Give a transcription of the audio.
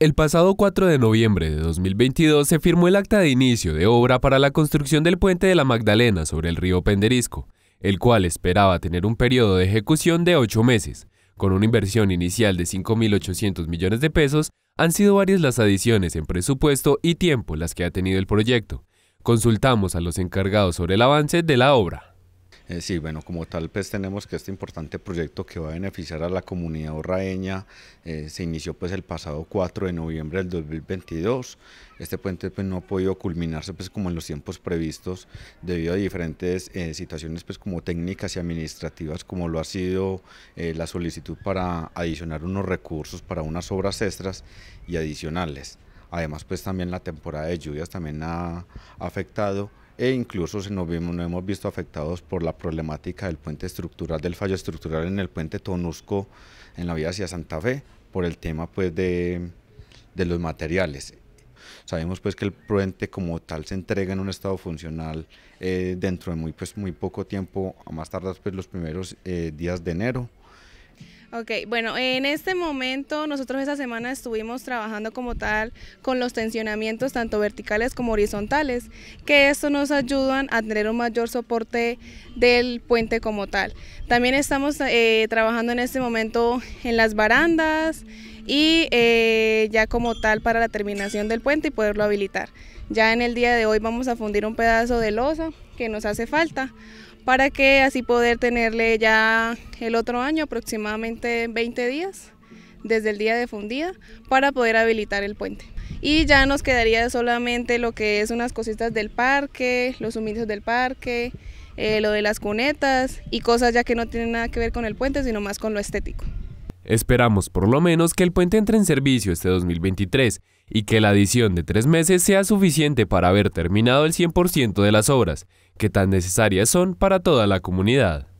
El pasado 4 de noviembre de 2022 se firmó el acta de inicio de obra para la construcción del puente de la Magdalena sobre el río Penderisco, el cual esperaba tener un periodo de ejecución de 8 meses. Con una inversión inicial de 5.800 millones de pesos, han sido varias las adiciones en presupuesto y tiempo las que ha tenido el proyecto. Consultamos a los encargados sobre el avance de la obra. Eh, sí, bueno, como tal, pues tenemos que este importante proyecto que va a beneficiar a la comunidad orraeña eh, se inició pues el pasado 4 de noviembre del 2022. Este puente pues no ha podido culminarse pues como en los tiempos previstos debido a diferentes eh, situaciones pues como técnicas y administrativas como lo ha sido la solicitud para adicionar unos recursos para unas obras extras y adicionales. Además pues también la temporada de lluvias también ha afectado e incluso se nos, hemos visto afectados por la problemática del puente estructural, del fallo estructural en el puente Tonusco en la vía hacia Santa Fe, por el tema pues de, los materiales. Sabemos pues que el puente como tal se entrega en un estado funcional eh, dentro de muy, pues, muy poco tiempo, a más tardar pues los primeros eh, días de enero. Ok, bueno, en este momento nosotros esta semana estuvimos trabajando como tal con los tensionamientos tanto verticales como horizontales, que eso nos ayudan a tener un mayor soporte del puente como tal. También estamos eh, trabajando en este momento en las barandas, y eh, ya como tal para la terminación del puente y poderlo habilitar. Ya en el día de hoy vamos a fundir un pedazo de losa que nos hace falta para que así poder tenerle ya el otro año aproximadamente 20 días desde el día de fundida para poder habilitar el puente. Y ya nos quedaría solamente lo que es unas cositas del parque, los suministros del parque, eh, lo de las cunetas y cosas ya que no tienen nada que ver con el puente, sino más con lo estético. Esperamos por lo menos que el puente entre en servicio este 2023 y que la adición de tres meses sea suficiente para haber terminado el 100% de las obras, que tan necesarias son para toda la comunidad.